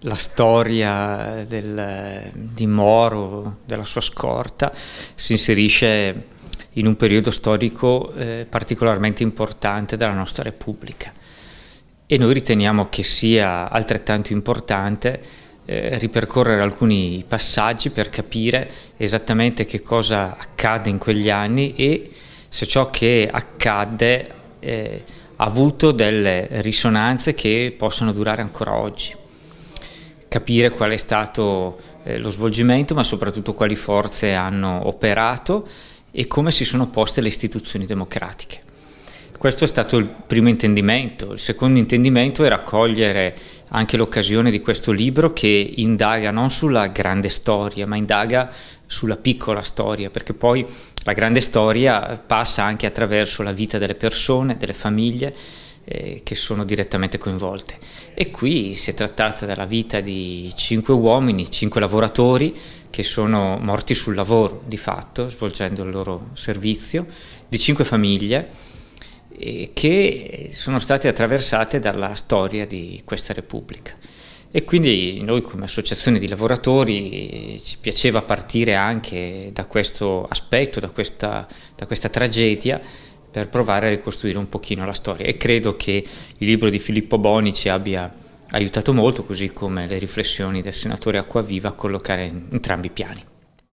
la storia del, di Moro, della sua scorta, si inserisce in un periodo storico eh, particolarmente importante della nostra Repubblica e noi riteniamo che sia altrettanto importante eh, ripercorrere alcuni passaggi per capire esattamente che cosa accadde in quegli anni e se ciò che accadde eh, ha avuto delle risonanze che possono durare ancora oggi capire qual è stato eh, lo svolgimento, ma soprattutto quali forze hanno operato e come si sono poste le istituzioni democratiche. Questo è stato il primo intendimento. Il secondo intendimento era cogliere anche l'occasione di questo libro che indaga non sulla grande storia, ma indaga sulla piccola storia, perché poi la grande storia passa anche attraverso la vita delle persone, delle famiglie eh, che sono direttamente coinvolte. E qui si è trattata della vita di cinque uomini, cinque lavoratori che sono morti sul lavoro di fatto, svolgendo il loro servizio, di cinque famiglie eh, che sono state attraversate dalla storia di questa Repubblica. E quindi noi come associazione di lavoratori eh, ci piaceva partire anche da questo aspetto, da questa, da questa tragedia per provare a ricostruire un pochino la storia e credo che il libro di Filippo Boni ci abbia aiutato molto, così come le riflessioni del senatore Acquaviva a collocare entrambi i piani.